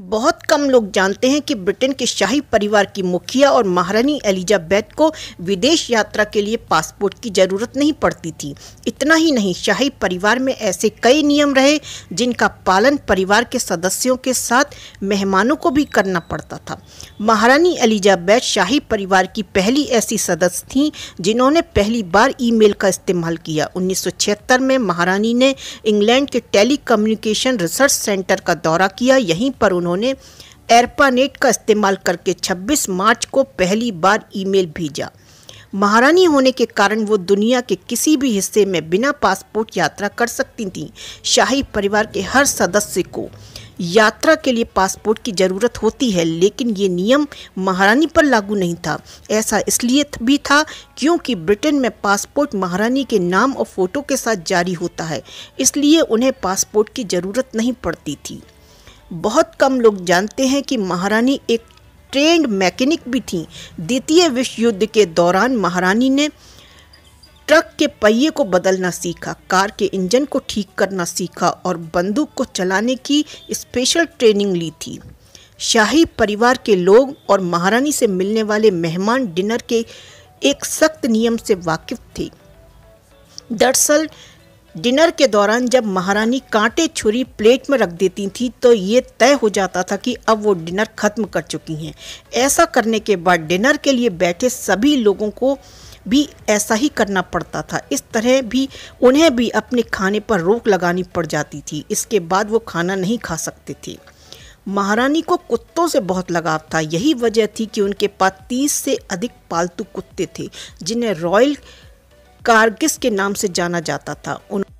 बहुत कम लोग जानते हैं कि ब्रिटेन के शाही परिवार की मुखिया और महारानी एलिजाबेथ को विदेश यात्रा के लिए पासपोर्ट की ज़रूरत नहीं पड़ती थी इतना ही नहीं शाही परिवार में ऐसे कई नियम रहे जिनका पालन परिवार के सदस्यों के साथ मेहमानों को भी करना पड़ता था महारानी एलिजाबेथ शाही परिवार की पहली ऐसी सदस्य थीं जिन्होंने पहली बार ई का इस्तेमाल किया उन्नीस में महारानी ने इंग्लैंड के टेली रिसर्च सेंटर का दौरा किया यहीं पर उन्होंने एरपानेट का इस्तेमाल करके 26 मार्च को पहली बार ईमेल भेजा महारानी होने के कारण वो दुनिया के किसी भी हिस्से में बिना पासपोर्ट यात्रा कर सकती थीं शाही परिवार के हर सदस्य को यात्रा के लिए पासपोर्ट की ज़रूरत होती है लेकिन ये नियम महारानी पर लागू नहीं था ऐसा इसलिए भी था क्योंकि ब्रिटेन में पासपोर्ट महारानी के नाम और फोटो के साथ जारी होता है इसलिए उन्हें पासपोर्ट की ज़रूरत नहीं पड़ती थी बहुत कम लोग जानते हैं कि महारानी एक ट्रेंड मैकेनिक भी थी द्वितीय विश्व युद्ध के दौरान महारानी ने ट्रक के पहिए को बदलना सीखा कार के इंजन को ठीक करना सीखा और बंदूक को चलाने की स्पेशल ट्रेनिंग ली थी शाही परिवार के लोग और महारानी से मिलने वाले मेहमान डिनर के एक सख्त नियम से वाकिफ थे दरअसल डिनर के दौरान जब महारानी कांटे छुरी प्लेट में रख देती थी तो ये तय हो जाता था कि अब वो डिनर ख़त्म कर चुकी हैं ऐसा करने के बाद डिनर के लिए बैठे सभी लोगों को भी ऐसा ही करना पड़ता था इस तरह भी उन्हें भी अपने खाने पर रोक लगानी पड़ जाती थी इसके बाद वो खाना नहीं खा सकते थे महारानी को कुत्तों से बहुत लगाव था यही वजह थी कि उनके पास तीस से अधिक पालतू कुत्ते थे जिन्हें रॉयल कारगिस के नाम से जाना जाता था उन